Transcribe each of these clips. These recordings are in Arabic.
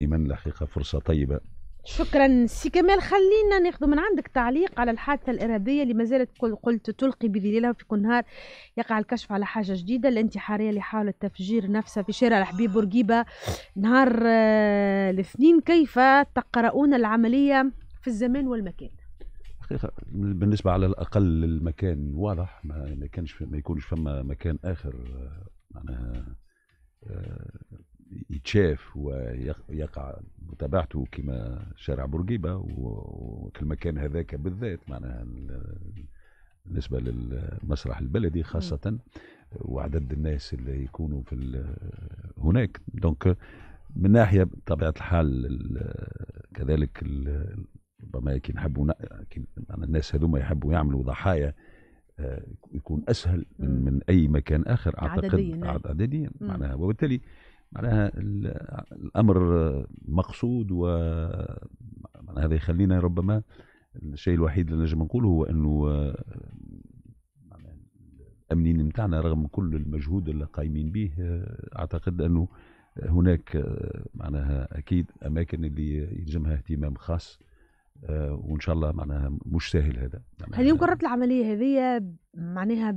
لمن لحق فرصة طيبة شكرا سي كمال خلينا ناخذ من عندك تعليق على الحادثه الارهابيه اللي ما زالت قلت تلقي بذليلها في كل نهار يقع الكشف على حاجه جديده الانتحاريه اللي حاولت تفجير نفسها في شارع الحبيب بورقيبه نهار آه، الاثنين كيف تقرؤون العمليه في الزمان والمكان؟ حقيقه بالنسبه على الاقل المكان واضح ما كانش ما يكونش فما مكان اخر آه، معناها آه، يتشاف ويقع متابعته كما شارع بورقيبه وفي المكان هذاك بالذات معناها بالنسبه للمسرح البلدي خاصه وعدد الناس اللي يكونوا في هناك دونك من ناحيه بطبيعه الحال كذلك ربما كي نحبوا الناس هذوما يحبوا يعملوا ضحايا آه، يكون اسهل من, من اي مكان اخر اعتقد عدديا, عدديا معناها وبالتالي معناها الامر مقصود و هذا يخلينا ربما الشيء الوحيد اللي نجم نقوله هو انه آه، الامنين نتاعنا رغم كل المجهود اللي قايمين به آه، اعتقد انه هناك آه، معناها اكيد اماكن اللي يلزمها اهتمام خاص آه، وان شاء الله معناها مش سهل هذا هل يمكن ربط العمليه هذه معناها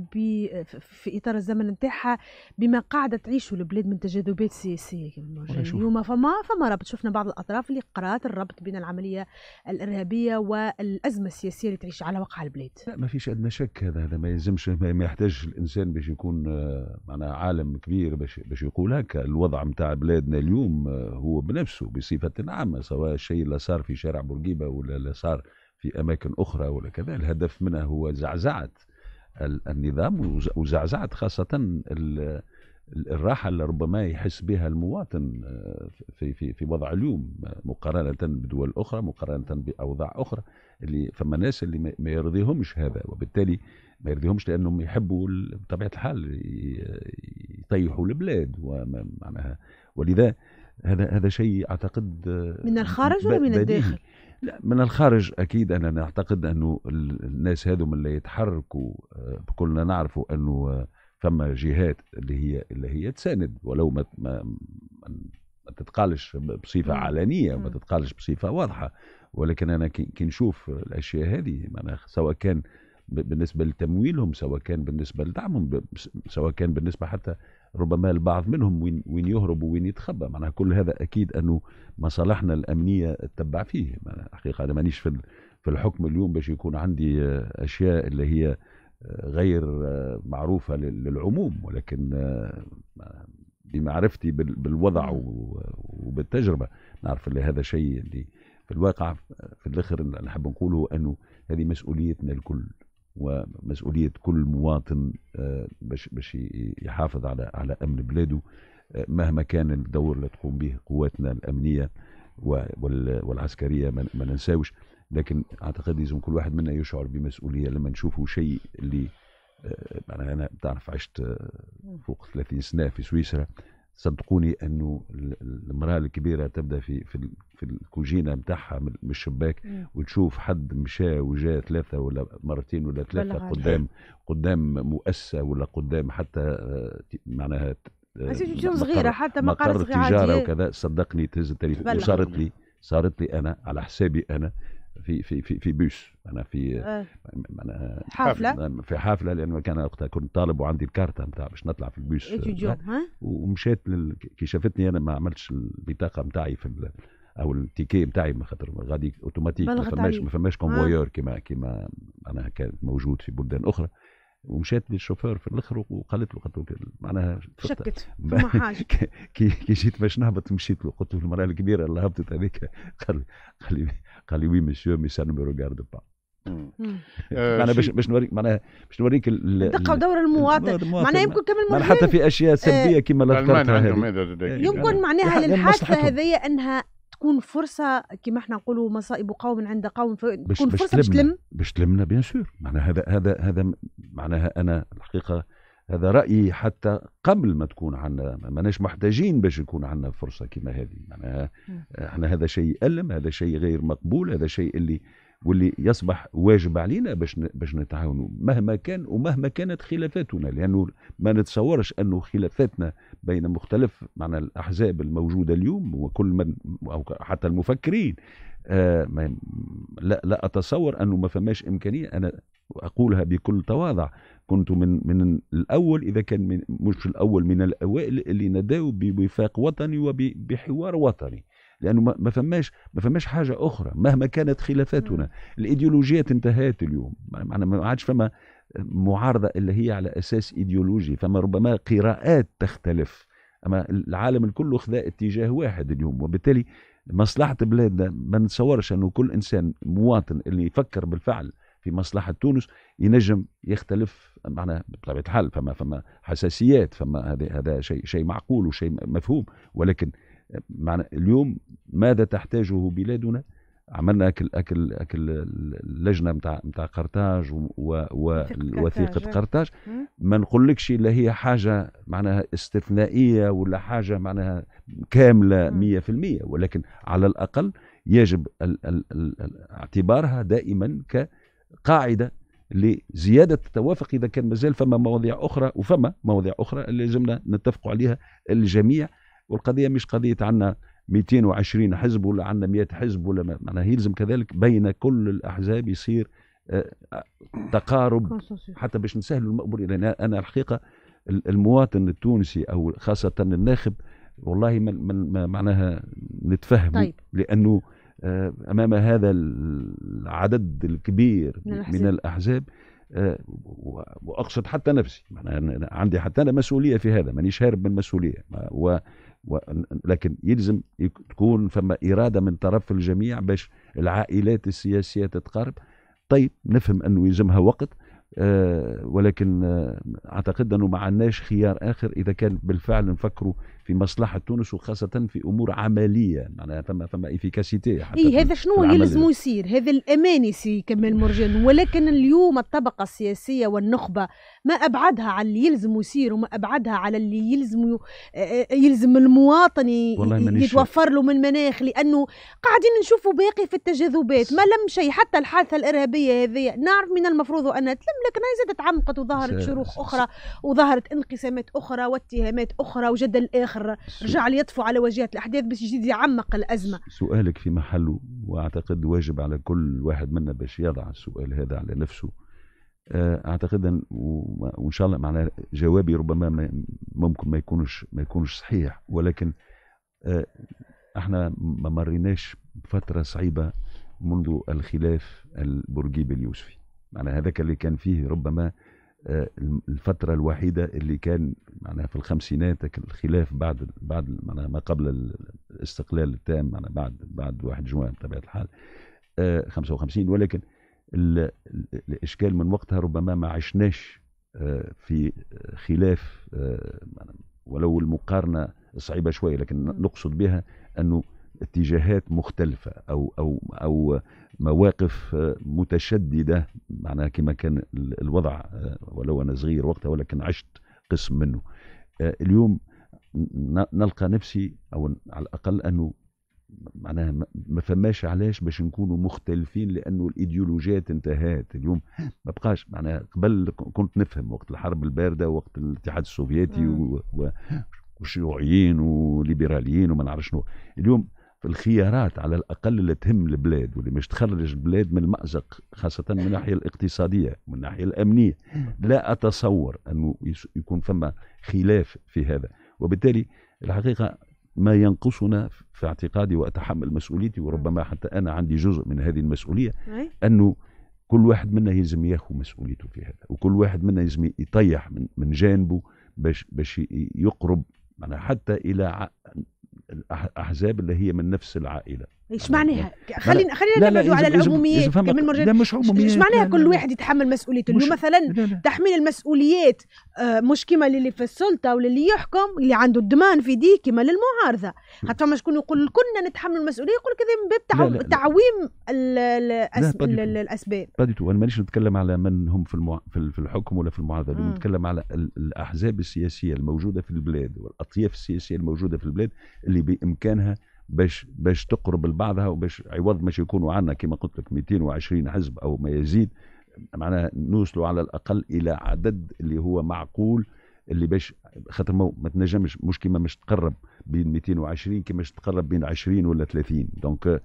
في اطار الزمن نتاعها بما قاعده تعيشه البلاد من تجاذبات سياسيه اليوم فما فما ربط شفنا بعض الاطراف اللي قرات الربط بين العمليه الارهابيه والازمه السياسيه اللي تعيش على وقع البلاد لا ما فيش ادنى شك هذا هذا ما يلزمش ما يحتاج الانسان باش يكون آه، معناها عالم كبير باش باش يقول هكا الوضع نتاع بلادنا اليوم آه، هو بنفسه بصفه عامه سواء الشيء اللي صار في شارع بورقيبه ولا اللي صار في اماكن اخرى ولا كذا الهدف منها هو زعزعه النظام وزعزعه خاصه الراحه اللي ربما يحس بها المواطن آه، في في في وضع اليوم مقارنه بدول اخرى مقارنه باوضاع اخرى اللي فما ناس اللي ما يرضيهمش هذا وبالتالي ما يرضيهمش لانهم يحبوا بطبيعه الحال يطيحوا البلاد ومعناها ولذا هذا هذا شيء اعتقد آه، من الخارج ولا من الداخل؟ لا من الخارج اكيد انا نعتقد انه الناس هذوما اللي يتحركوا آه، كلنا نعرفوا انه آه، فما جهات اللي هي اللي هي تساند ولو ما ما, ما تتقالش بصفه علنيه وما تتقالش بصفه واضحه ولكن انا كي نشوف الاشياء هذه معناها سواء كان بالنسبه لتمويلهم سواء كان بالنسبه لدعمهم سواء كان بالنسبه حتى ربما البعض منهم وين, وين يهرب وين يتخبى معناها كل هذا أكيد أنه مصالحنا الأمنية تتبع فيه حقيقة أنا مانيش في في الحكم اليوم باش يكون عندي أشياء اللي هي غير معروفة للعموم ولكن بمعرفتي بالوضع وبالتجربة نعرف اللي هذا شيء اللي في الواقع في الاخر نحب نقوله انه هذه مسؤوليتنا الكل ومسؤوليه كل مواطن آه، باش باش يحافظ على على امن بلاده آه، مهما كان الدور اللي تقوم به قواتنا الامنيه والعسكريه ما ننساوش لكن اعتقد لازم كل واحد منا يشعر بمسؤوليه لما نشوفوا شيء اللي آه، انا انا عشت فوق 30 سنه في سويسرا صدقوني انه المراه الكبيره تبدا في في في الكوجينه نتاعها من الشباك وتشوف حد مشى وجاء ثلاثه ولا مرتين ولا ثلاثه قدام قدام مؤسسه ولا قدام حتى آه، معناها آه، صغيره حتى مقر صغيره وكذا صدقني تهز التليفون وصارت لي صارت لي انا على حسابي انا في في في في بوس انا في آه. انا حافله في حافله لانه كان وقتها كنت طالب وعندي الكارتة نتاع باش نطلع في البوس ومشيت لل... كي شافتني انا ما عملتش البطاقه نتاعي في ال... او التيكي نتاعي خاطر غادي اوتوماتيك ما فماش ما فماش كونفويور كيما كيما انا كانت موجود في بلدان اخرى ومشيت للشوفير في الاخر وقالت له قلت له معناها شكت فما حاجه كي كي جيت باش نهبط مشيت له قلت له المراه الكبيره اللي هبطت هذيك قال لي قال لي قال لي وي مسيو مي سا نو ريغارد با معناها باش باش نوريك معناها باش نوريك دقه دور المواطن معناها يمكن كمان المواطن حتى في اشياء سلبيه آه. كما ذكرتها يمكن يعني معناها للحادثه هذه انها تكون فرصه كما احنا نقولوا مصائب قوم عند قوم تكون فرصه باش تلم باش تلمنا بيان سور معناها هذا هذا هذا معناها انا الحقيقه هذا رايي حتى قبل ما تكون عندنا ماناش محتاجين باش يكون عندنا فرصه كما هذه معناها احنا هذا شيء الم هذا شيء غير مقبول هذا شيء اللي واللي يصبح واجب علينا باش باش نتعاونوا مهما كان ومهما كانت خلافاتنا لانه ما نتصورش انه خلافاتنا بين مختلف معنى الاحزاب الموجوده اليوم وكل من او حتى المفكرين آه ما لا لا اتصور انه ما فماش امكانيه انا وأقولها بكل تواضع كنت من من الأول إذا كان من مش الأول من الأوائل اللي نداو بوفاق وطني وبحوار وطني لانه ما فماش ما فماش حاجه اخرى مهما كانت خلافاتنا الايديولوجيات انتهت اليوم معنا ما عادش فما معارضه اللي هي على اساس ايديولوجي فما ربما قراءات تختلف اما العالم الكل خذا اتجاه واحد اليوم وبالتالي مصلحه بلادنا ما نتصورش انه كل انسان مواطن اللي يفكر بالفعل في مصلحه تونس ينجم يختلف معنا بطبيعه الحال فما فما حساسيات فما هذا هذا شيء شيء معقول وشيء مفهوم ولكن معنا اليوم ماذا تحتاجه بلادنا عملنا اكل اكل اكل اللجنه نتاع نتاع قرطاج ووثيقه قرطاج ما نقولكش لا هي حاجه معناها استثنائيه ولا حاجه معناها كامله 100% ولكن على الاقل يجب ال ال ال اعتبارها دائما ك قاعده لزياده التوافق اذا كان مازال فما مواضيع اخرى وفما مواضيع اخرى اللي لازمنا نتفق عليها الجميع والقضيه مش قضيه عنا 220 حزب ولا عنا 100 حزب ولا ما معناها يلزم كذلك بين كل الاحزاب يصير آه، تقارب حتى باش نسهلوا المأمور لان انا الحقيقه المواطن التونسي او خاصه الناخب والله ما معناها نتفهم طيب. لانه آه، امام هذا العدد الكبير الأحزاب. من الاحزاب آه، واقصد حتى نفسي أنا عندي حتى مسؤوليه في هذا مانيش هارب من المسؤوليه و... و... لكن يلزم تكون فما اراده من طرف الجميع باش العائلات السياسيه تتقارب طيب نفهم انه يلزمها وقت أه ولكن آه، اعتقد انه ما عندناش خيار اخر اذا كان بالفعل نفكروا في مصلحه تونس وخاصه في امور عمليه معناها فما فما افيكاسيتي حتى إيه هذا شنو يلزم يصير هذا الامان سي كمال مرجان ولكن اليوم الطبقه السياسيه والنخبه ما ابعدها على اللي يلزم يصير وما ابعدها على اللي يلزم آه، آه، يلزم المواطن يتوفر له من مناخ لانه قاعدين نشوفوا باقي في التجاذبات ما لم شيء حتى الحادثه الارهابيه هذه نعرف من المفروض انها تلم لكن هي زادت تعمقت وظهرت شروخ اخرى وظهرت انقسامات اخرى واتهامات اخرى وجدل اخر اخر رجع ليطفو على وجهه الاحداث باش يزيد يعمق الازمه سؤالك في محله واعتقد واجب على كل واحد منا باش يضع السؤال هذا على نفسه آه، اعتقد ان وان شاء الله معنا جوابي ربما ممكن ما يكونش ما يكونش صحيح ولكن آه، احنا ما مريناش بفتره صعيبه منذ الخلاف البرجيبي اليوسفي معنا هذاك اللي كان فيه ربما آه، الفترة الوحيدة اللي كان معناها في الخمسينات الخلاف بعد بعد معناها ما قبل الاستقلال التام معناها بعد بعد واحد جوان بطبيعة الحال 55 آه، ولكن الإشكال من وقتها ربما ما عشناش آه، في خلاف ولو المقارنة صعيبة شوية لكن نقصد بها أنه اتجاهات مختلفة أو أو أو مواقف متشددة معناها كما كان الوضع آه، ولو أنا صغير وقتها ولكن عشت قسم منه آه، اليوم نلقى نفسي أو على الأقل أنه معناها ما فماش علاش باش نكونوا مختلفين لانه الايديولوجيات انتهت اليوم ما بقاش معناها قبل كنت نفهم وقت الحرب البارده وقت الاتحاد السوفيتي و... و... وشيوعيين وليبراليين وما نعرف شنو اليوم في الخيارات على الاقل اللي تهم البلاد واللي مش تخرج البلاد من المازق خاصه من الناحيه إيه. الاقتصاديه من الناحيه الامنيه لا اتصور انه يكون فما خلاف في هذا وبالتالي الحقيقه ما ينقصنا في اعتقادي واتحمل مسؤوليتي وربما حتى انا عندي جزء من هذه المسؤوليه إيه. انه كل واحد منا يلزم ياخذ مسؤوليته في هذا وكل واحد منا يلزم يطيح من من جانبه باش باش يقرب معناها حتى الى الأحزاب اللي هي من نفس العائلة ايش معناها؟ خلينا خلينا على العموميات كمل مرجان لا مش عموميات ايش معناها كل واحد يتحمل مسؤوليته انه مثلا تحميل المسؤوليات آه، مش كيما للي في السلطه ولا اللي يحكم اللي عنده الدمان في دي كيما للمعارضه حتى فما شكون يقول كنا نتحمل المسؤوليه يقول لك هذا من باب تعويم الاسباب با دي تو انا مانيش نتكلم على من هم في في الحكم ولا في المعارضه نتكلم على الاحزاب السياسيه الموجوده في البلاد والاطياف السياسيه الموجوده في البلاد اللي بامكانها باش باش تقرب لبعضها وباش عوض ما يكونوا عندنا كما قلت لك 220 حزب او ما يزيد معناها نوصلوا على الاقل الى عدد اللي هو معقول اللي باش خاطر ما تنجمش مش كيما مش تقرب بين 220 كيما مش تقرب بين 20 ولا 30 دونك آه،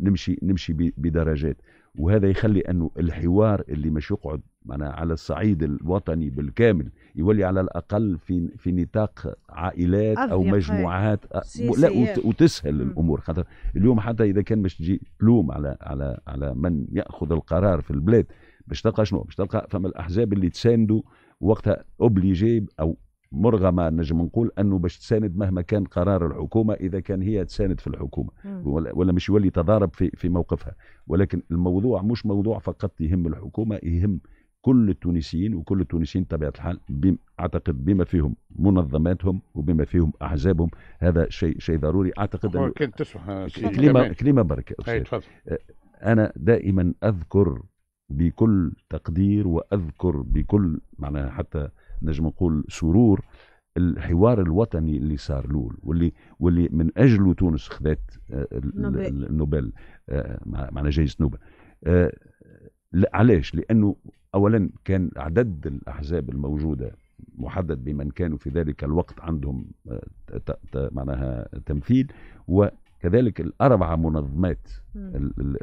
نمشي نمشي بدرجات وهذا يخلي انه الحوار اللي مش يقعد معنا على الصعيد الوطني بالكامل يولي على الاقل في في نطاق عائلات او مجموعات سي لا سي إيه. وتسهل مم. الامور خاطر اليوم حتى اذا كان باش تجي تلوم على على على من ياخذ القرار في البلاد باش تلقى شنو باش تلقى فما الاحزاب اللي تساندوا وقتها اوبليجي او مرغمه نجم نقول انه باش تساند مهما كان قرار الحكومه اذا كان هي تساند في الحكومه ولا مش يولي تضارب في في موقفها ولكن الموضوع مش موضوع فقط يهم الحكومه يهم كل التونسيين وكل التونسيين بطبيعه الحال بم اعتقد بما فيهم منظماتهم وبما فيهم احزابهم هذا شيء شيء ضروري اعتقد أنه كنت كلمه كلمه بركه انا دائما اذكر بكل تقدير واذكر بكل معناها حتى نجم نقول سرور الحوار الوطني اللي صار له واللي واللي من اجله تونس خذات آه، النوبل آه، معنا جائزه نوبل آه، علاش؟ لانه اولا كان عدد الاحزاب الموجوده محدد بمن كانوا في ذلك الوقت عندهم معناها تمثيل وكذلك الاربع منظمات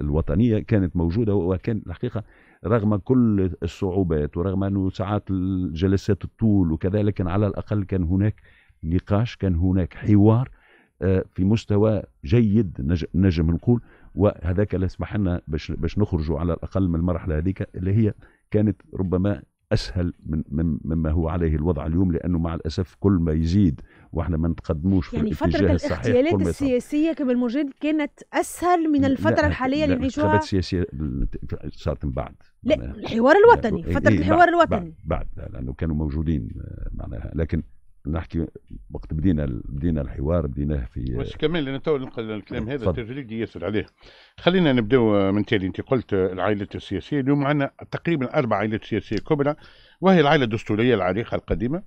الوطنيه كانت موجوده وكان الحقيقه رغم كل الصعوبات ورغم أنه ساعات الجلسات الطول وكذا لكن على الأقل كان هناك نقاش كان هناك حوار آه، في مستوى جيد نجم نقول وهذاك اللي سمح لنا باش باش نخرجوا على الاقل من المرحله هذيك اللي هي كانت ربما اسهل من, مما هو عليه الوضع اليوم لانه مع الاسف كل ما يزيد واحنا ما نتقدموش في يعني الاتجاه فترة الصحيح الاغتيالات السياسية كما المجد كانت أسهل من الفترة لا الحالية اللي نعيشوها الانتخابات السياسية صارت من بعد لا الحوار الوطني يعني، فترة إيه الحوار بعد الوطني بعد, بعد لأنه كانوا موجودين معناها لكن نحكي وقت بدينا بدينا الحوار بديناه في بس كمان لان تو نقل الكلام هذا تجريدي ياسر عليه خلينا نبداو آه، من تالي انت قلت آه، العائلات السياسيه اليوم عندنا تقريبا اربع عائلات سياسيه كبرى وهي العائله الدستوريه العريقه القديمه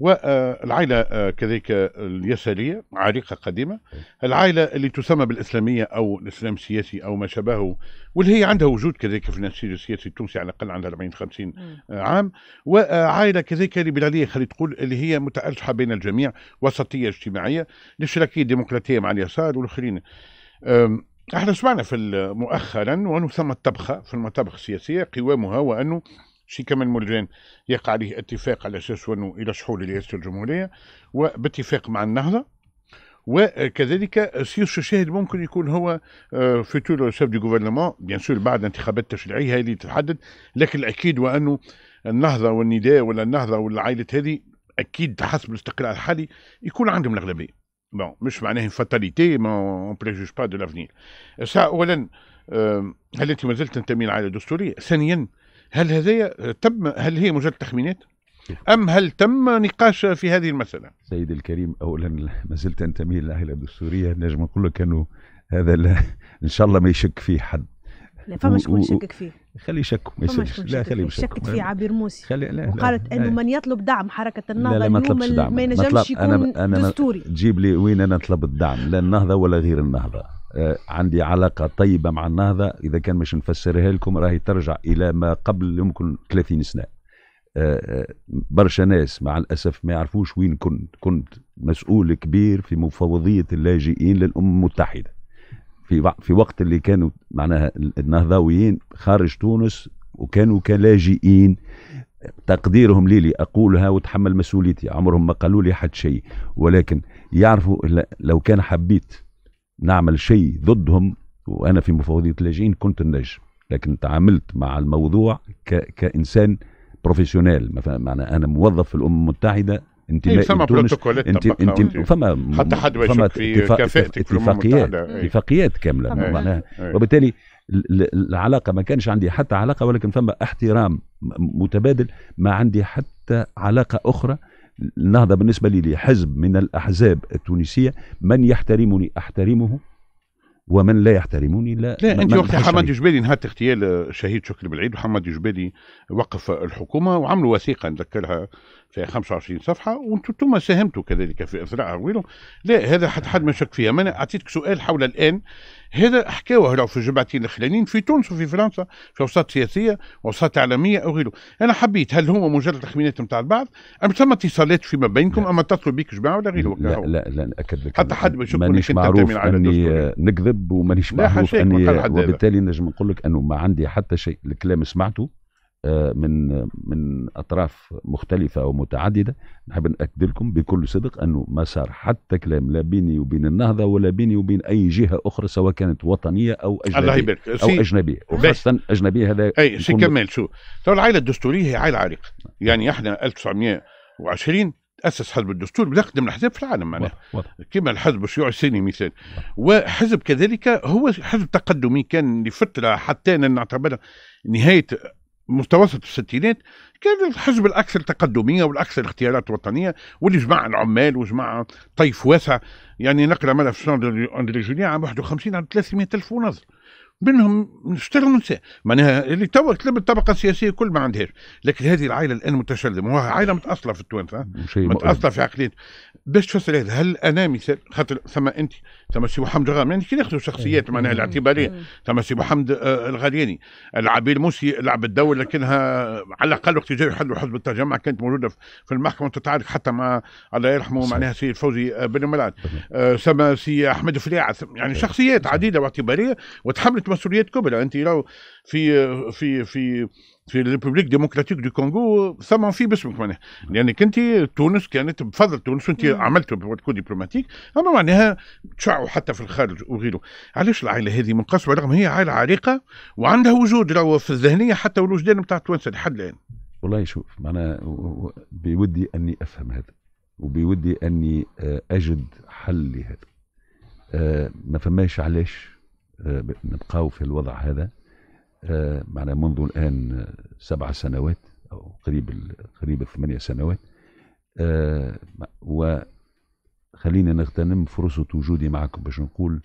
والعائلة آه، كذلك اليسارية عريقة قديمة العائلة اللي تسمى بالإسلامية أو الإسلام السياسي أو ما شابهه واللي هي عندها وجود كذلك في النسيج السياسي التونسي على الأقل عندها 40 50 عام وعائلة كذلك ليبراليه خلي تقول اللي هي متارجحه بين الجميع وسطية اجتماعية الاشتراكية الديمقراطية مع اليسار والآخرين احنا سمعنا في مؤخرا وانه ثم الطبخه في المطابخ السياسيه قوامها وانه شي كمان مولجان يقع عليه اتفاق على اساس انه يرشحوا لرئاسه الجمهوريه وباتفاق مع النهضه وكذلك سيوس الشاهد ممكن يكون هو فيتور شيف دي جوفرنمون بيان سور بعد انتخابات تشريعيه هذه اللي تتحدد لكن الاكيد وانه النهضه والنداء ولا النهضه والعائله هذه اكيد حسب الاستقرار الحالي يكون عندهم الاغلبيه بون مش معناه فاتاليتي ما اون بريجوج با دو لافنير سا اولا آه، هل انت ما زلت تنتمي لعائله دستوريه؟ ثانيا هل هذه تم هل هي مجرد تخمينات؟ أم هل تم نقاش في هذه المسألة؟ سيد الكريم أولا ما زلت أنتمي للعائلة الدستورية نقول كله كانوا هذا لا إن شاء الله ما يشك فيه حد لا فما شكون يشكك فيه خلي يشك ما يشكش لا خلي يشك شكت فيه عبير موسي خلي لا وقالت انه من يطلب دعم حركه النهضه لا لا ما اليوم دعم ما ينجمش يكون أنا أنا دستوري تجيب لي وين انا نطلب الدعم لا النهضه ولا غير النهضه آه، عندي علاقة طيبة مع النهضة إذا كان مش نفسرها لكم راهي ترجع إلى ما قبل يمكن 30 سنة آه، آه، برشا ناس مع الأسف ما يعرفوش وين كنت كنت مسؤول كبير في مفوضية اللاجئين للأمم المتحدة في في وقت اللي كانوا معناها النهضويين خارج تونس وكانوا كلاجئين تقديرهم لي لي اقولها وتحمل مسؤوليتي عمرهم ما قالوا لي حد شيء ولكن يعرفوا لو كان حبيت نعمل شيء ضدهم وانا في مفوضيه اللاجئين كنت النجم لكن تعاملت مع الموضوع ك... كانسان بروفيسيونيل معنى انا موظف في الامم المتحده ما إيه، فما بروتوكولات انت انت فما حتى حد ما يشك في كفاءتك اتفاقيات إيه. اتفاقيات كامله إيه. معناها وبالتالي العلاقه ما كانش عندي حتى علاقه ولكن فما احترام متبادل ما عندي حتى علاقه اخرى النهضة بالنسبة لي لحزب من الأحزاب التونسية من يحترمني أحترمه ومن لا يحترمني لا لا انت وقت حماد جبالي نهات اغتيال الشهيد شكري بالعيد وحماد جبالي وقف الحكومه وعملوا وثيقه نذكرها في 25 صفحه وانتم ثم ساهمتوا كذلك في اثراءها وغيره لا هذا حتى حد ما شك فيها انا اعطيتك سؤال حول الان هذا حكاوه في الجمعتين الاخرانيين في تونس وفي فرنسا في اوساط سياسيه واوساط اعلاميه او غيره انا حبيت هل هما مجرد تخمينات نتاع البعض ام ثم اتصالات فيما بينكم اما اتصلوا بك جماعه ولا غيره لا, لا لا ناكد لك حتى حد ما يشك مانيش معروف اني نكذب ومانيش معروف اني وبالتالي نجم نقول لك انه ما عندي حتى شيء الكلام سمعته آه، من من اطراف مختلفه ومتعدده نحب ناكد لكم بكل صدق انه ما صار حتى كلام لا بيني وبين النهضه ولا بيني وبين اي جهه اخرى سواء كانت وطنيه او اجنبيه الله يبارك او اجنبيه وخاصه اجنبيه هذا اي شي كمل شو تو العائله الدستوريه هي عائله عريقه يعني احنا 1920 تاسس حزب الدستور بيقدم الاحزاب في العالم معناها كما الحزب الشيوعي السني مثال وحزب كذلك هو حزب تقدمي كان لفتره حتى نعتبرها نهايه متوسط الستينات كان الحزب الاكثر تقدميه والاكثر اختيارات وطنيه واللي جمع العمال وجمع طيف واسع يعني نقرا ملف ساندر اندري جوليان عام 51 على 300 الف ونظر بينهم نشتغلوا نساء معناها اللي توا تلم الطبقه السياسيه كل ما عندهاش لكن هذه العائله الان متشلمه وهي عائله متاصله في التوانسه متاصله في عقليه باش تفسر هذا هل انا مثال خاطر ثم انت ثم سي محمد غام يعني كي ناخذوا شخصيات إيه. معناها الاعتباريه إيه. ثم سي محمد آه الغرياني العبيل موسي لعب الدور لكنها على الاقل وقت جاي يحلوا حزب التجمع كانت موجوده في المحكمه وتتعارك حتى مع الله يرحمه معناها سي فوزي آه، بن ملعب آه، ثم آه سي احمد فليعه يعني شخصيات عديده واعتباريه وتحملت كبرى يعني انت راهو في في في في الريبوبليك ديمقراطيك دو كونغو ثم في باسمك معناها لانك يعني انت تونس كانت بفضل تونس انت عملت بورتكو ديبلوماتيك اما معناها تشعوا حتى في الخارج وغيره علاش العائله هذه منقسمه رغم هي عائله عريقه وعندها وجود راهو في الذهنيه حتى والوجدان نتاع تونس لحد الان والله شوف معناها بودي اني افهم هذا وبودي اني آه، اجد حل لهذا آه، ما فماش علاش آه، نبقاو في الوضع هذا آه، معنا منذ الآن آه، سبع سنوات أو قريب قريب الثمانية سنوات وخلينا نغتنم فرصة وجودي معكم باش نقول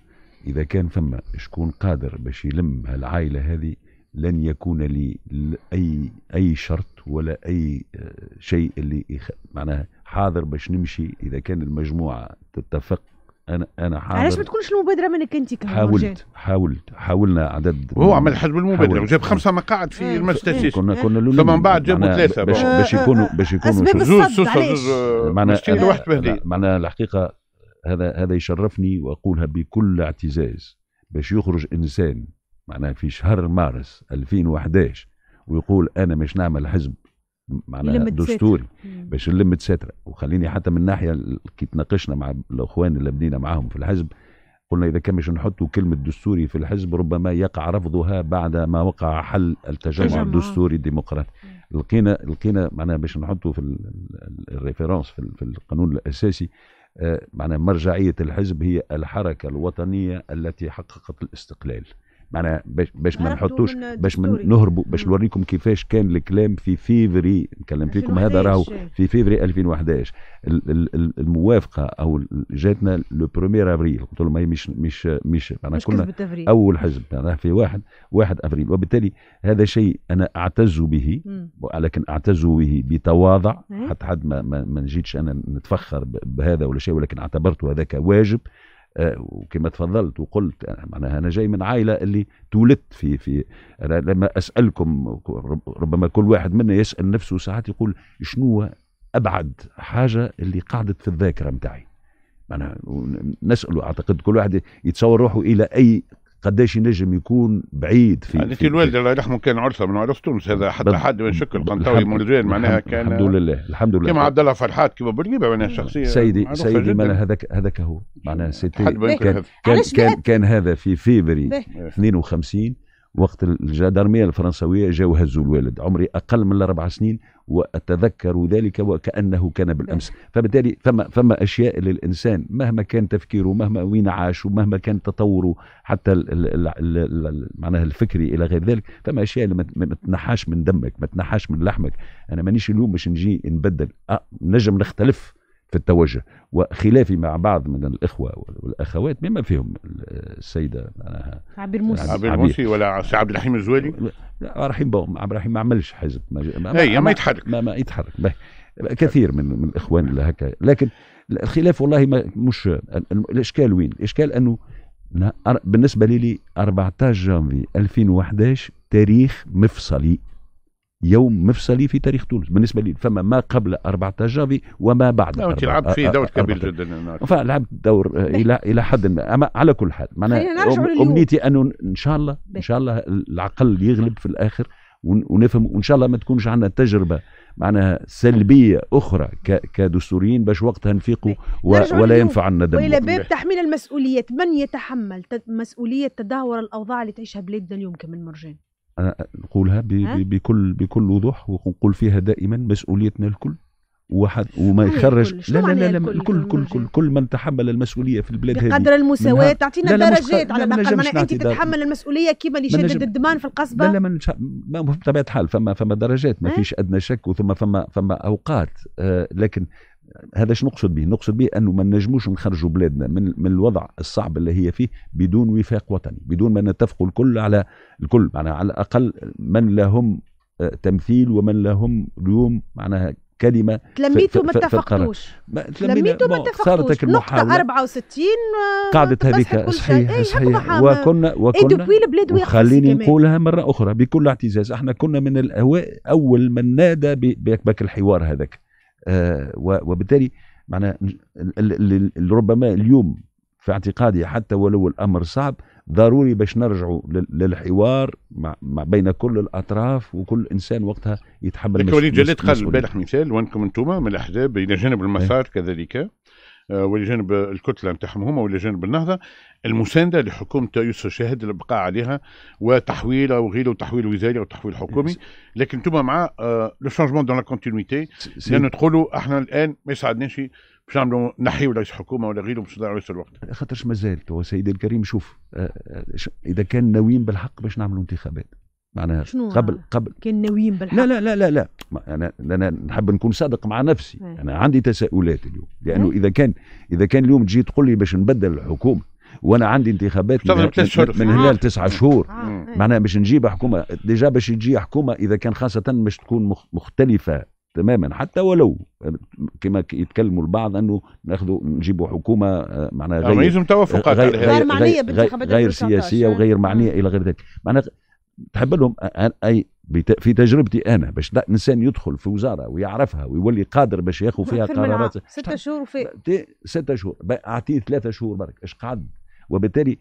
إذا كان فما شكون قادر باش يلم هالعائلة هذه لن يكون لي أي أي شرط ولا أي شيء اللي معناها حاضر باش نمشي إذا كان المجموعة تتفق انا انا حاضر علاش ما تكونش المبادره منك انت كمان حاولت حاولت حاولنا عدد هو عمل حزب المبادره وجاب خمسه مقاعد في إيه، المجلس إيه. كنا كنا ثم بعد جابوا ثلاثه باش باش يكونوا باش يكونوا زوز زوز آه، معناها معناها الحقيقه هذا هذا يشرفني واقولها بكل اعتزاز باش يخرج انسان معناها في شهر مارس 2011 ويقول انا مش نعمل حزب معناها دستوري باش نلم متساتره وخليني حتى من ناحيه كي تناقشنا مع الاخوان اللي بدينا معاهم في الحزب قلنا اذا كان مش نحطوا كلمه دستوري في الحزب ربما يقع رفضها بعد ما وقع حل التجمع الدستوري الديمقراطي لقينا لقينا معناها باش نحطوا في الريفيرونس في القانون الاساسي آه، معناها مرجعيه الحزب هي الحركه الوطنيه التي حققت الاستقلال معناها باش باش ما نحطوش باش نهربوا باش نوريكم كيفاش كان الكلام في فيفري نكلم فيكم هذا راهو في فيفري 2011 الموافقه او جاتنا لو بروميير افريل قلت لهم مش مش مش انا كنا اول حزب في واحد واحد افريل وبالتالي هذا شيء انا اعتز به ولكن اعتز به بتواضع إيه؟ حتى حد ما, ما, ما نجيتش انا نتفخر بهذا ولا شيء ولكن اعتبرته هذاك واجب وكما تفضلت وقلت معناها انا جاي من عائله اللي تولدت في في انا لما اسالكم ربما كل واحد منا يسال نفسه ساعات يقول شنو ابعد حاجه اللي قعدت في الذاكره نتاعي معناها نساله اعتقد كل واحد يتصور روحه الى اي قديش ينجم يكون بعيد في هذيك يعني الوالد الله يرحمه كان عرسه من عرس تونس هذا حتى حد من شكل قنطاوي مولدين معناها كان الحمد لله الحمد لله كما عبد الله فرحات كما بورقيبه معناها شخصيه سيدي سيدي معناها هذاك هذاك هو معناها سيتي كان كان, كان, كان هذا في فيفري 52 وقت الجدارميه الفرنسويه جاو هزوا الوالد عمري اقل من اربع سنين وأتذكر ذلك وكأنه كان بالأمس فبالتالي فما, فما أشياء للإنسان مهما كان تفكيره مهما وين عاش ومهما كان تطوره حتى معناها الفكري إلى غير ذلك فما أشياء ما تنحاش من دمك ما تنحاش من لحمك أنا مانيش اليوم باش نجي نبدل أه نجم نختلف في التوجه وخلافي مع بعض من الاخوه والاخوات بما فيهم السيده معناها عبير موسي عبير موسي ولا عبد الرحيم الزوالي لا رحيم عبد الرحيم ما عملش حزب ما, ما, أي ما يتحرك ما, ما يتحرك ما كثير من من الاخوان اللي هكا لكن الخلاف والله ما مش الاشكال وين؟ الاشكال انه بالنسبه لي 14 جانفي 2011 تاريخ مفصلي يوم مفصلي في تاريخ تونس بالنسبه لي فما ما قبل 14 جافي وما بعد انت لعبت فيه دور كبير جدا فلعبت دور الى الى حد ما اما على كل حال معناها امنيتي انه ان شاء الله ان شاء الله العقل يغلب في الاخر ونفهم وان شاء الله ما تكونش عندنا تجربه معناها سلبيه اخرى كدستوريين باش وقتها نفيقوا ولا ينفع الندم والى باب تحميل المسؤوليات من يتحمل مسؤوليه تدهور الاوضاع اللي تعيشها بلادنا اليوم كمن مرجان نقولها بكل بكل وضوح ونقول فيها دائما مسؤوليتنا الكل واحد وما يخرج لا لا لا, لا الكل كل كل كل من تحمل المسؤوليه في البلاد هذه بقدر المساواه تعطينا درجات على الاقل معناها انت تتحمل المسؤوليه كيما اللي شدد الدمان في القصبه لا لا شا... ما بطبيعه الحال فما فما درجات ما فيش ادنى شك وثم فما فما اوقات آه لكن هذا شنو نقصد به نقصد به أنه ما نجموش نخرجوا بلادنا من, من الوضع الصعب اللي هي فيه بدون وفاق وطني بدون ما نتفقوا الكل على الكل معناها على الأقل من لهم آه، تمثيل ومن لهم اليوم معناها كلمه تلميتوا ما اتفقتوش تلميتوا ما اتفقتوش نقطة 64 آه، قعدت هذيك صحيح إيه، صحيح وكنا إيه، وكنا البلاد خليني نقولها مرة أخرى بكل اعتزاز احنا كنا من الأوائل أول من نادى بك الحوار هذاك آه، وبالتالي معنا ربما اليوم في اعتقادي حتى ولو الامر صعب ضروري باش نرجعوا للحوار مع, بين كل الاطراف وكل انسان وقتها يتحمل مسؤوليه وليد جليت قال البارح مثال وانكم انتم من الاحزاب الى جانب المسار إيه. كذلك آه، ولجانب الكتله نتاعهم هما ولجانب النهضه المسانده لحكومه يوسف شاهد للبقاء عليها او وغيره وتحويل وزاري وتحويل حكومي لكن انتم مع لو شونجمون دون لا كونتينيتي لان تقولوا احنا الان ما يساعدناش باش نعملوا نحيوا رئيس حكومه ولا غيره باش نضيعوا الوقت خاطرش مازال سيدي الكريم شوف آه، آه، اذا كان ناويين بالحق باش نعملوا انتخابات معناها شنو قبل قبل كان ناويين بالحق لا لا لا لا, لا. انا انا نحب نكون صادق مع نفسي هي. إيه. انا عندي تساؤلات اليوم لانه إيه. اذا كان اذا كان اليوم تجي تقول لي باش نبدل الحكومه وانا عندي انتخابات من, هنا تسعة آه. شهور آه. إيه. معناها باش نجيب حكومه ديجا باش تجي حكومه اذا كان خاصه باش تكون مختلفه تماما حتى ولو كما يتكلموا البعض انه ناخذوا نجيبوا حكومه آه، معناها غير معنيه غير, غير, غير, غير سياسيه وغير معنيه الى غير ذلك معناها تحب لهم اي في تجربتي انا باش انسان يدخل في وزاره ويعرفها ويولي قادر باش ياخذ فيها قرارات ستة شهور وفي ستة شهور اعطيه ثلاثة شهور برك اش قعد وبالتالي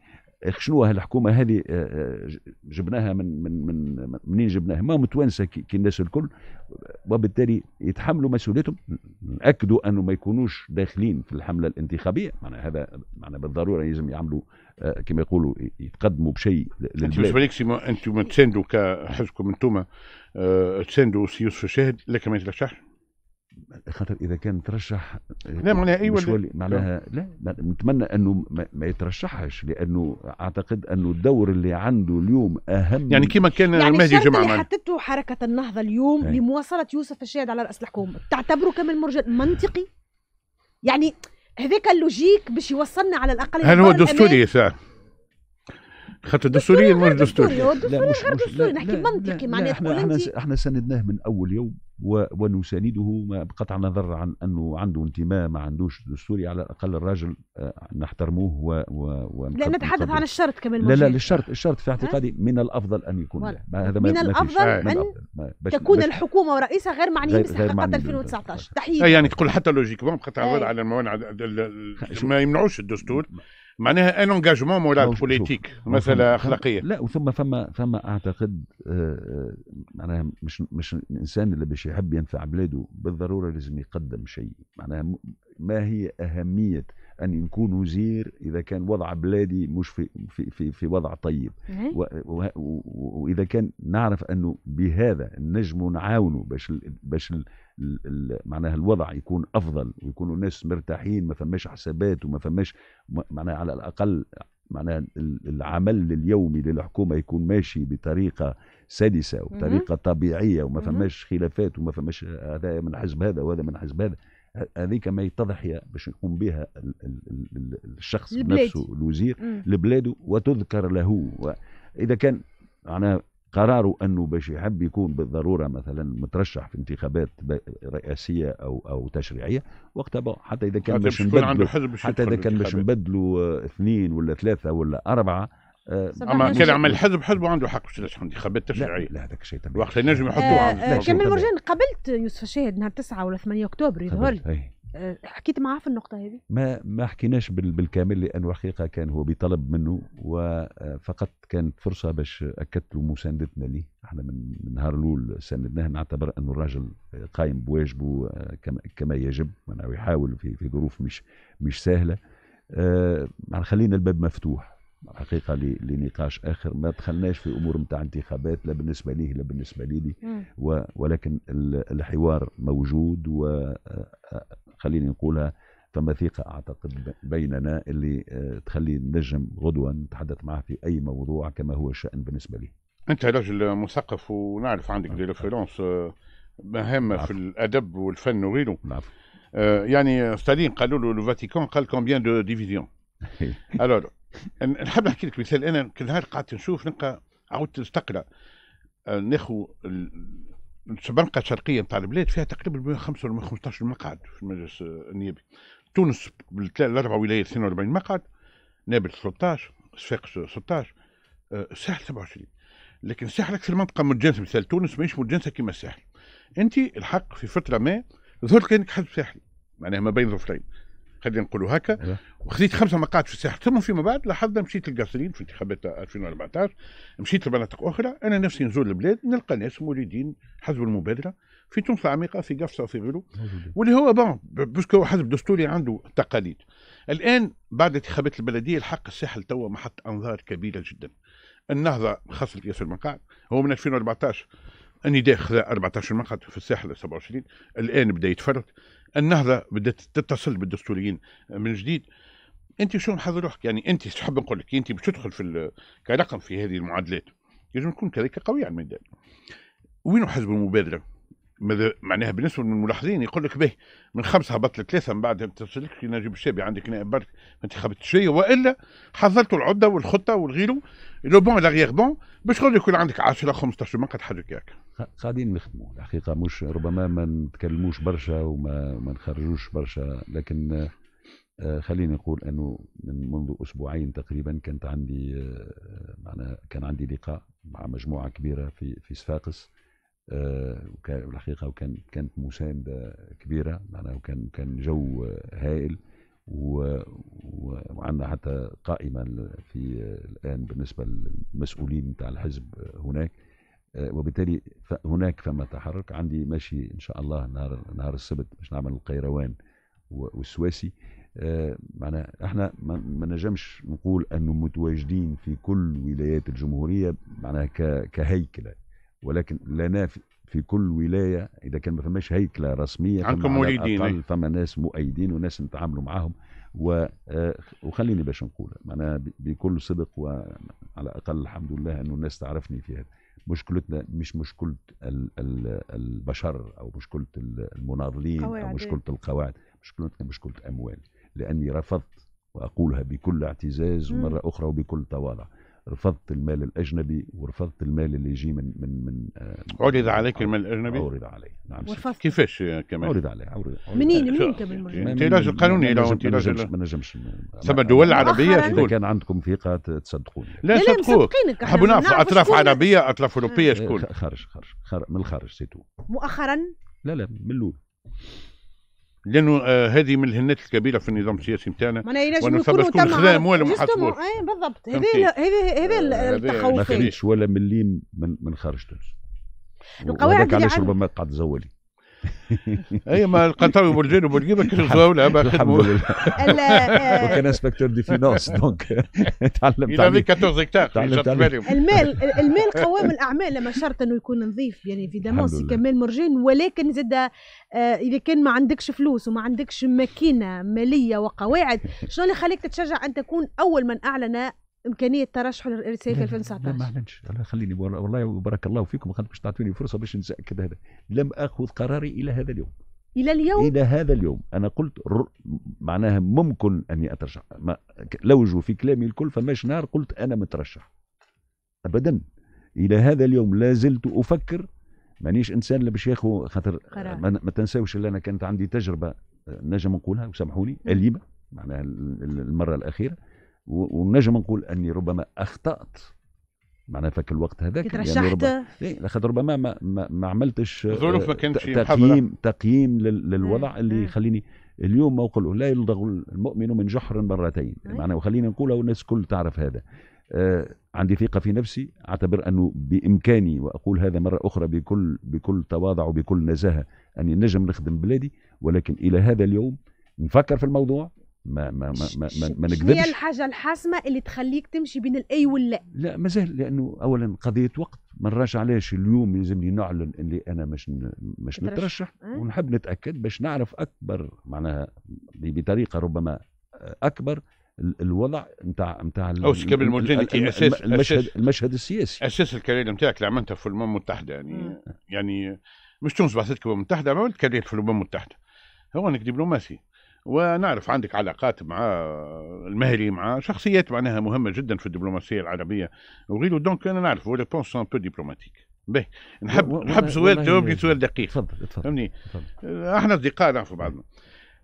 شنو الحكومه هذه آه، آه، جبناها من من من منين جبناها ما متوانسه كي الناس الكل وبالتالي يتحملوا مسؤوليتهم ناكدوا انه ما يكونوش داخلين في الحمله الانتخابيه معنا هذا معنا بالضروره لازم يعملوا آه، كما يقولوا يتقدموا بشيء للبلاد انت بالنسبه انتم تساندوا كحزبكم انتم تساندوا سي يوسف الشاهد لك ما يترشحش خاطر اذا كان ترشح آه، لا معناها ايوه ولا ولي معناها لا, نتمنى انه ما يترشحش لانه اعتقد انه الدور اللي عنده اليوم اهم يعني كما كان يعني المهدي جمعه اللي حطته حركه النهضه اليوم هي. لمواصله يوسف الشاهد على راس الحكومه تعتبره كمل مرجع منطقي يعني هذاك اللوجيك باش يوصلنا على الاقل هل هو دستوري يا خاطر دستوريا مش دستوري لا مش غير دستوري نحكي منطقي معناتها احنا احنا سندناه من اول يوم ونسانده بقطع نظر عن انه عنده انتماء ما عندوش دستوري على الاقل الراجل آه، نحترموه و, و... لا نتحدث عن الشرط كمان لا لا الشرط الشرط في اعتقادي من الافضل ان يكون ما هذا ما من الافضل ان تكون الحكومه ورئيسها غير معنيين باستحقاقات 2019 تحيه يعني تقول حتى لوجيكمون قطع نظر على الموانع ما يمنعوش الدستور معناها ان انجاجمون مورال بوليتيك مساله اخلاقيه لا وثم فما فما اعتقد آه، آه، معناها مش مش الانسان اللي باش يحب ينفع بلاده بالضروره لازم يقدم شيء معناها ما هي اهميه ان يكون وزير اذا كان وضع بلادي مش في في في, في وضع طيب إيه. واذا كان نعرف انه بهذا نجم نعاونه باش باش معناها الوضع يكون افضل ويكونوا الناس مرتاحين ما فماش حسابات وما فماش معناها على الاقل معناها العمل اليومي للحكومه يكون ماشي بطريقه سلسه وبطريقه طبيعيه وما فماش خلافات وما فماش هذا من حزب هذا وهذا من حزب هذا هذيك ما يتضحي باش يقوم بها الشخص البلاد. نفسه الوزير لبلاده وتذكر له اذا كان معناها قراره انه باش يحب يكون بالضروره مثلا مترشح في انتخابات رئاسيه او او تشريعيه وقتها بقى حتى اذا كان باش نبدلوا حتى اذا كان باش نبدلوا آه، اثنين ولا ثلاثه ولا اربعه آه، اما كان عمل حزب حزب عنده حق باش يرشح انتخابات تشريعيه لا هذاك الشيء وقتها ينجم يحطوه آه, آه، كمل مرجان قابلت يوسف الشاهد نهار 9 ولا 8 اكتوبر يظهر لي آه، حكيت معاه في النقطة هذه؟ ما ما حكيناش بالكامل لأنه الحقيقة كان هو بطلب منه وفقط آه، كانت فرصة باش أكدت له مساندتنا ليه احنا من نهار الأول ساندناه نعتبر أنه الراجل قايم بواجبه آه، كما يجب معناه يحاول في في ظروف مش مش سهلة خلينا الباب مفتوح حقيقه لنقاش اخر ما دخلناش في امور نتاع انتخابات لا بالنسبه ليه لا بالنسبه لي ولكن الحوار موجود و خليني نقولها فما ثقة أعتقد بيننا اللي آه، تخلي النجم غدوة نتحدث معه في أي موضوع كما هو الشأن بالنسبة لي أنت راجل مثقف ونعرف عندك دي ريفيرونس آه، مهمة في الأدب والفن وغيره نعم آه، يعني ستالين قالوا له الفاتيكان قال كومبيان دو ديفيزيون الور نحب نحكي لك مثال انا كل نهار قعدت نشوف نلقى عاودت تقرا ناخذ السبنقه الشرقية نتاع البلاد فيها تقريبا 105 ولا 115 مقعد في المجلس النيابي تونس الأربع ولايات 42 مقعد نابل 13 صفاقس 16 الساحل 27 لكن الساحل أكثر منطقة متجانسة مثال تونس ماهيش متجانسة كما الساحل أنت الحق في فترة ما ظهرت كأنك حزب ساحلي معناها ما بين ظفرين خلينا نقولوا هكا إيه. وخذيت خمسه مقاعد في ثم فيما بعد لاحظنا مشيت للقاصرين في انتخابات 2014 مشيت لمناطق اخرى انا نفسي نزور البلاد نلقى ناس مولدين حزب المبادره في تونس العميقه في قفصه وفي غيره واللي هو بون باسكو حزب دستوري عنده تقاليد الان بعد انتخابات البلديه الحق الساحل توا محط انظار كبيره جدا النهضه خاصه ياسر المقاعد هو من 2014 اني داخل 14 مقعد في الساحل 27 الان بدا يتفرد النهضه بدات تتصل بالدستوريين من جديد انت شو محضر روحك يعني انت تحب نقول لك انت باش تدخل في كرقم في هذه المعادلات يجب تكون كذلك قوي على الميدان وين حزب المبادره ماذا معناها بالنسبه للملاحظين يقول لك به من خمسه هبط لثلاثه من بعد ما تصلكش نجيب الشابي عندك نائب برك ما انتخبتش والا حضرت العده والخطه والغيره لو بون لاغيير بون باش غادي يكون عندك 10 15 ما قد حد ياك قاعدين نخدموا الحقيقه مش ربما ما نتكلموش برشا وما ما نخرجوش برشا لكن آه، خليني نقول انه من منذ اسبوعين تقريبا كانت عندي آه، معنا كان عندي لقاء مع مجموعه كبيره في في صفاقس آه، والحقيقه وكان كانت مسانده كبيره معناها وكان كان جو هائل وعندنا حتى قائمه في الان بالنسبه للمسؤولين نتاع الحزب هناك آه، وبالتالي هناك فما تحرك عندي ماشي ان شاء الله نهار نهار السبت باش نعمل القيروان والسواسي آه، معناها احنا ما نجمش نقول انه متواجدين في كل ولايات الجمهوريه معناها كهيكله ولكن لنا في كل ولايه اذا كان ما فماش هيكله رسميه عندكم مؤيدين فما ناس مؤيدين وناس نتعاملوا معاهم و... آه، وخليني باش نقول معناها بكل صدق وعلى الاقل الحمد لله انه الناس تعرفني في هذا مشكلتنا مش مشكله البشر او مشكله المناضلين او مشكله القواعد مشكلتنا مشكله اموال لاني رفضت واقولها بكل اعتزاز مره اخرى وبكل تواضع رفضت المال الاجنبي ورفضت المال اللي يجي من من من آه، عرض عليك آه، المال الاجنبي؟ عرض علي نعم ورفضت كيفاش كمان؟ عرض علي عرض منين منين كمان انت راجل قانوني لو انت راجل ما نجمش ثم دول عربيه اذا كان عندكم ثقه تصدقوني لا صدقوك حبوا نعرف اطراف عربيه اطراف اوروبيه شكون؟ خارج خارج من الخارج سيتو مؤخرا؟ لا لا من الاول لانه آه هذه من الهنات الكبيره في النظام السياسي نتاعنا وانا ينجموا يكونوا تم خذا ما محاسبون اي بالضبط هذا هذا آه، التخوف ما خليش ولا مليم من من خارج تونس القواعد اللي عندنا ربما قعد تزولي اي ما القطاوي برجين وبرجيبه كل زواولة ما خدموا وكان انسبكتور دي فينانس دونك تعلم عليه 14 هكتار المال المال قوام الاعمال لما شرط انه يكون نظيف يعني في سي كمال مرجين ولكن زاد آه، اذا كان ما عندكش فلوس وما عندكش ماكينه ماليه وقواعد شنو اللي خليك تتشجع ان تكون اول من اعلن امكانيه ترشحه للرئاسيه في 2019 ما اعلنش خليني والله بارك الله فيكم باش تعطوني فرصه باش نتاكد هذا لم اخذ قراري الى هذا اليوم الى اليوم الى هذا اليوم انا قلت ر... معناها ممكن اني اترشح ما... لوجوا في كلامي الكل فماش نهار قلت انا مترشح ابدا الى هذا اليوم لا زلت افكر مانيش انسان اللي باش ياخذ خاطر ما... ما تنساوش اللي انا كانت عندي تجربه آه، نجم نقولها وسامحوني نعم. اليمه معناها المره الاخيره ونجم نقول اني ربما اخطات معناها فك الوقت هذاك ترشحت يعني ربما إيه ربما ما, ما, ما عملتش آه، ظروف ما كانتش تقييم تقييم للوضع إيه، اللي إيه. يخليني اليوم ما نقول لا يلدغ المؤمن من جحر مرتين إيه. معناها وخلينا نقول والناس الكل تعرف هذا آه عندي ثقة في نفسي أعتبر أنه بإمكاني وأقول هذا مرة أخرى بكل بكل تواضع وبكل نزاهة أني نجم نخدم بلادي ولكن إلى هذا اليوم نفكر في الموضوع ما ما ما ما, ما, ما نكذبش هي الحاجه الحاسمه اللي تخليك تمشي بين الاي واللا لا مازال لانه اولا قضيه وقت ما نراش علاش اليوم يلزمني نعلن اللي انا مش مش نترشح أه؟ ونحب نتاكد باش نعرف اكبر معناها بطريقه ربما اكبر الوضع نتاع نتاع او كامل الموجود المشهد أساس المشهد السياسي اساس الكارير نتاعك اللي عملتها في الامم المتحده يعني مم. أه. يعني مش تونس بعثتك الامم المتحده عملت كارير في الامم المتحده هو انك دبلوماسي ونعرف عندك علاقات مع المهري مع شخصيات معناها مهمه جدا في الدبلوماسيه العربيه وغيره دونك انا نعرف ريبونس ان بو ديبلوماتيك باهي نحب و... نحب سؤال تجاوبني سؤال دقيق تفضل تفضل فهمني احنا اصدقاء نعرفوا بعضنا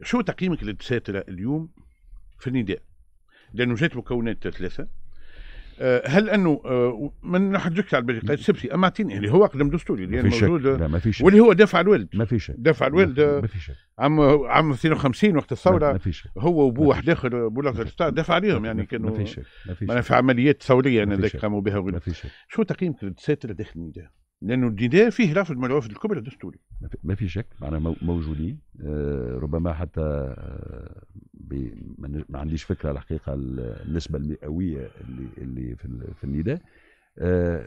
شو تقييمك للدساتره اليوم في النداء؟ لانه جات مكونات ثلاثه آه، هل انه آه، من نحجك على البريق السبسي طيب، اما تين اللي هو قدم دستوري اللي موجود لا ما في شك واللي هو دافع الولد ما في شك دافع الولد آه، ما في شك عام عام 52 وقت الثوره ما في شك هو وبوح داخل بولاق دافع عليهم يعني كانوا ما في شك ما في عمليات ثوريه انا ذاك قاموا بها ما في شك شو تقييمك للساتر داخل النداء؟ لانه النداء فيه رافض من الروافد الكبرى الدستوري ما في شك معنا موجودين آه، ربما حتى آه، ما عنديش فكره الحقيقه النسبه المئويه اللي اللي في النداء آه،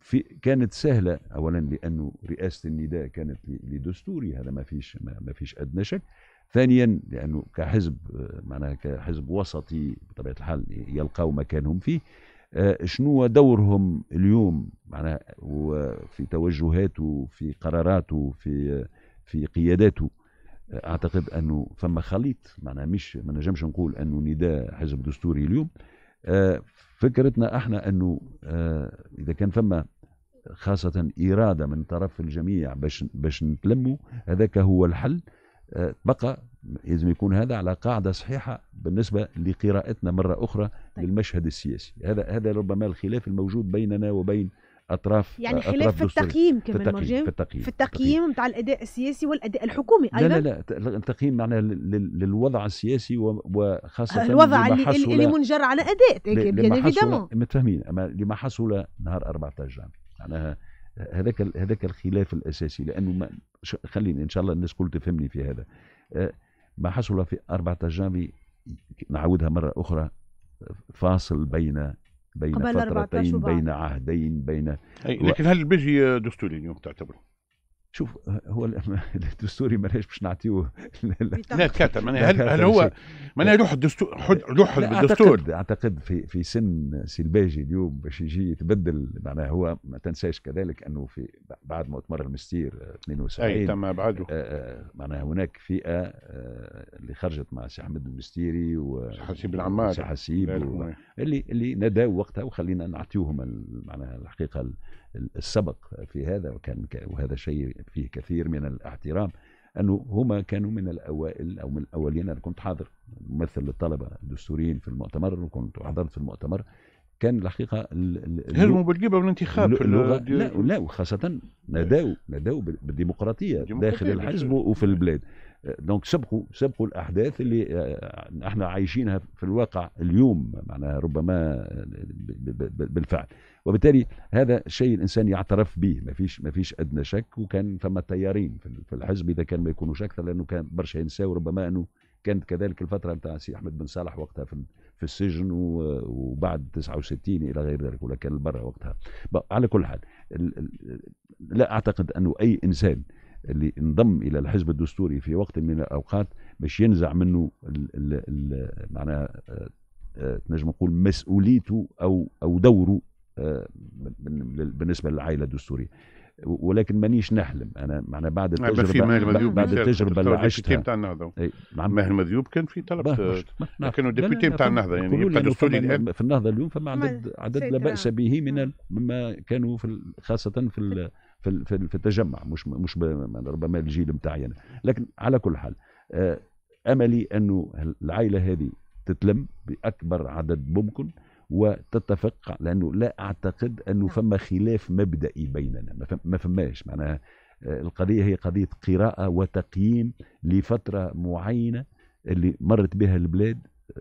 في كانت سهله اولا لانه رئاسه النداء كانت لدستوري هذا ما فيش ما فيش ادنى شك ثانيا لانه كحزب معناها كحزب وسطي بطبيعه الحال يلقاو مكانهم فيه آه، شنو دورهم اليوم معناها وفي توجهاته في قراراته في في قياداته آه، اعتقد انه فما خليط معناها مش ما نجمش نقول انه نداء حزب دستوري اليوم آه، فكرتنا احنا انه اذا كان فما خاصة إرادة من طرف الجميع باش باش نتلموا هذاك هو الحل بقى لازم يكون هذا على قاعدة صحيحة بالنسبة لقراءتنا مرة أخرى طيب. للمشهد السياسي هذا هذا ربما الخلاف الموجود بيننا وبين اطراف يعني خلاف أطراف في التقييم كمان في التقييم, في التقييم في التقييم نتاع الاداء السياسي والاداء الحكومي ايضا لا لا لا التقييم معناه للوضع السياسي وخاصه الوضع اللي, اللي منجر على اداء بيان ايفيدامون متفاهمين اما لما حصل نهار 14 جانفي معناها هذاك هذاك الخلاف الاساسي لانه خليني ان شاء الله الناس كل تفهمني في هذا أه، ما حصل في 4 جانفي نعودها مرة أخرى فاصل بين بين فترتين بين عهدين بين لكن هل بيجي دستوري اليوم تعتبره؟ شوف هو الدستوري ماناش باش نعطيوه لا تكتر معناها هل, هل هو معناها روح الدستور روح بالدستور أعتقد, اعتقد في في سن سيلباجي اليوم باش يجي يتبدل معناها هو ما تنساش كذلك انه في بعد مؤتمر المستير 72 آه، اي تم بعده آه، آه، معناها هناك فئه اللي خرجت مع سي حمد المستيري و حسيب العمار حسيب اللي اللي نداو وقتها وخلينا نعطيوهم معناها الحقيقه السبق في هذا وكان وهذا شيء فيه كثير من الاحترام انه هما كانوا من الاوائل او من الاولين انا كنت حاضر ممثل للطلبه الدستوريين في المؤتمر وكنت حضرت في المؤتمر كان الحقيقه هرموا بالجيبه بالانتخاب في اللغه لا لا وخاصه نداوا نداوا بالديمقراطيه داخل الحزب وفي البلاد دونك سبقوا سبقوا الاحداث اللي احنا آه، عايشينها في الواقع اليوم معناها ربما بالفعل وبالتالي هذا شيء الانسان يعترف به ما فيش ما فيش ادنى شك وكان ثم تيارين في الحزب اذا كان ما يكونوش اكثر لانه كان برشا ينساو ربما انه كانت كذلك الفتره نتاع سي احمد بن صالح وقتها في في السجن وبعد 69 الى غير ذلك ولا كان برا وقتها على كل حال لا اعتقد انه اي انسان اللي انضم الى الحزب الدستوري في وقت من الاوقات باش ينزع منه معناها آه، آه، نجم نقول مسؤوليته او او دوره آه، بالنسبه للعائله الدستوريه ولكن مانيش نحلم انا معنا بعد آه، التجربه بعد التجربه اللي عشتها بتاع النهضه نعم ماهر مذيوب كان في طلب آه، نعم. كانوا نعم. ديبيوتي بتاع النهضه يعني يبقى دستوري الان في النهضه اليوم فما عدد عدد لا باس به من نعم. مما كانوا في خاصه في في في التجمع مش مش ربما الجيل بتاعي انا لكن على كل حال املي انه العائله هذه تتلم باكبر عدد ممكن وتتفق لانه لا اعتقد انه نعم. فما خلاف مبدئي بيننا ما فماش معناها آه، القضيه هي قضيه قراءه وتقييم لفتره معينه اللي مرت بها البلاد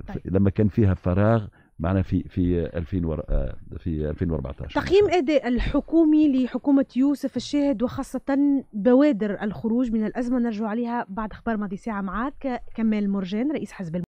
طيب. لما كان فيها فراغ معنا في في 2000 آه، في 2014 تقييم اداء الحكومي لحكومه يوسف الشاهد وخاصه بوادر الخروج من الازمه نرجع عليها بعد اخبار ماضي ساعه معك كمال مرجان رئيس حزب